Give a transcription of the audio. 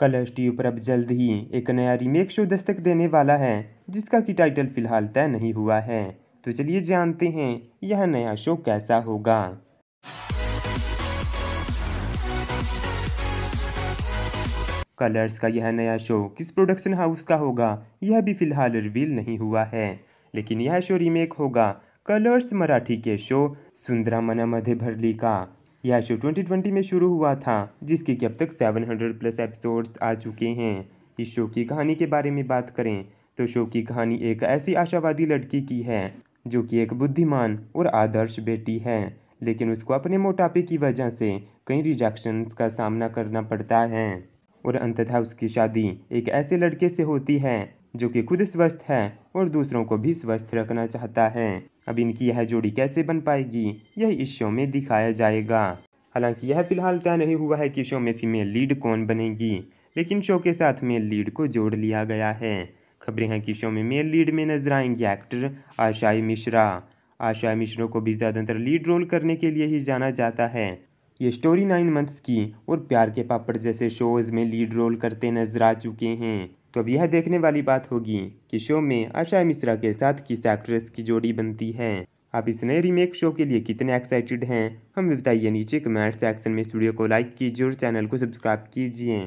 colours T पर अब जल्द ही एक नया रीमेक शो दस्तक देने वाला है जिसका की टाइटल फिलहाल तय नहीं हुआ है तो चलिए जानते हैं यह नया शो कैसा होगा कलर्स का यह नया शो किस प्रोडक्शन हाउस का होगा यह भी फिलहाल रिवील नहीं हुआ है लेकिन यह शो रीमेक होगा कलर्स मराठी के शो सुंदरा मना मधे भरली का यह शो 2020 में शुरू हुआ था जिसके कि अब तक 700 प्लस एपिसोड्स आ चुके हैं इस शो की कहानी के बारे में बात करें तो शो की कहानी एक ऐसी आशावादी लड़की की है जो कि एक बुद्धिमान और आदर्श बेटी है लेकिन उसको अपने मोटापे की वजह से कई रिजेक्शंस का सामना करना पड़ता है और अंततः उसकी शादी एक ऐसे लड़के से होती है जो कि खुद स्वस्थ है और दूसरों को भी स्वस्थ रखना चाहता है अब इनकी यह जोड़ी कैसे बन पाएगी यह इस शो में दिखाया जाएगा हालांकि यह फिलहाल तय नहीं हुआ है कि शो में फीमेल लीड कौन बनेगी लेकिन शो के साथ मेल लीड को जोड़ लिया गया है खबरें हैं कि शो में मेल लीड में नजर आएंगे एक्टर आशाई मिश्रा आशा मिश्रा को भी ज़्यादातर लीड रोल करने के लिए ही जाना जाता है ये स्टोरी नाइन मंथ्स की और प्यार के पापड़ जैसे शोज़ में लीड रोल करते नजर आ चुके हैं तो अब यह देखने वाली बात होगी कि शो में आशा मिश्रा के साथ किस एक्ट्रेस की जोड़ी बनती है आप इस नए रीमेक शो के लिए कितने एक्साइटेड हैं हमें बताइए नीचे कमेंट सेक्शन में स्टूडियो को लाइक कीजिए और चैनल को सब्सक्राइब कीजिए